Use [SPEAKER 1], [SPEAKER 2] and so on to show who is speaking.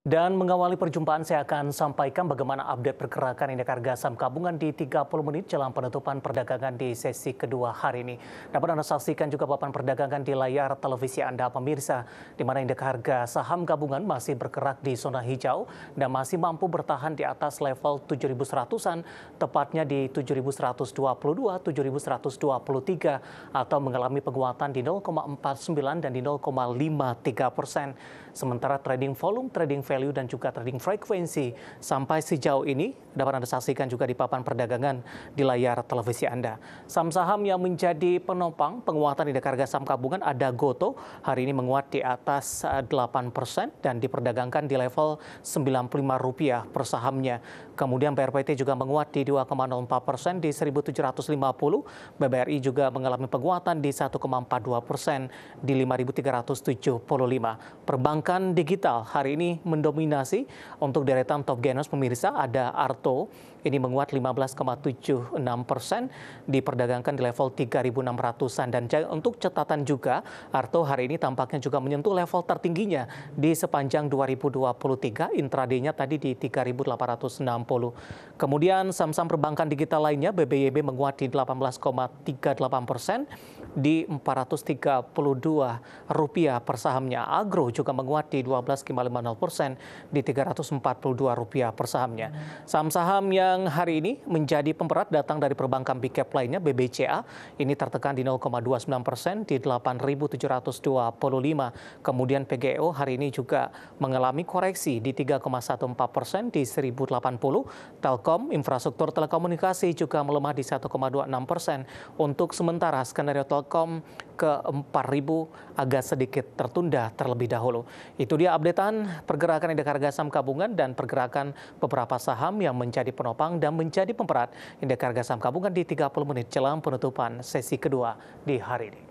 [SPEAKER 1] Dan mengawali perjumpaan saya akan sampaikan bagaimana update pergerakan indeks harga saham gabungan di 30 menit jelang penutupan perdagangan di sesi kedua hari ini. Dapat Anda saksikan juga papan perdagangan di layar televisi Anda pemirsa, di mana indeks harga saham gabungan masih bergerak di zona hijau dan masih mampu bertahan di atas level 7.100-an, tepatnya di 7.122, 7.123, atau mengalami penguatan di 0,49 dan di 0,53 persen. Sementara trading volume, trading value dan juga trading frequency sampai sejauh ini dapat Anda saksikan juga di papan perdagangan di layar televisi Anda. Saham-saham yang menjadi penopang penguatan di harga saham gabungan ada Goto hari ini menguat di atas 8 eh, dan diperdagangkan di level Rp95 per sahamnya. Kemudian BRPT juga menguat di 2,04 persen di 1.750. BBRI juga mengalami penguatan di 1,42 persen di 5.375. Perbankan digital hari ini men mendominasi untuk deretan top gainers pemirsa ada Arto ini menguat 15,76 persen diperdagangkan di level 3.600an dan untuk catatan juga Arto hari ini tampaknya juga menyentuh level tertingginya di sepanjang 2023 intradaynya tadi di 3.860 kemudian saham-saham perbankan digital lainnya BBYB menguat di 18,38 persen di 432 rupiah per sahamnya Agro juga menguat di 12,50 persen persen di Rp342 per sahamnya. Saham-saham yang hari ini menjadi pemberat datang dari perbankan big cap lainnya BBCA. Ini tertekan di 0,29 persen di 8.725. Kemudian PGO e hari ini juga mengalami koreksi di 3,14 persen di 1.080. Telkom, infrastruktur telekomunikasi juga melemah di 1,26 persen. Untuk sementara skenario Telkom ke 4.000 agak sedikit tertunda terlebih dahulu. Itu dia updatean pergerakan pergerakan indeks harga saham gabungan dan pergerakan beberapa saham yang menjadi penopang dan menjadi pemberat indeks harga saham gabungan di 30 menit jelang penutupan sesi kedua di hari ini.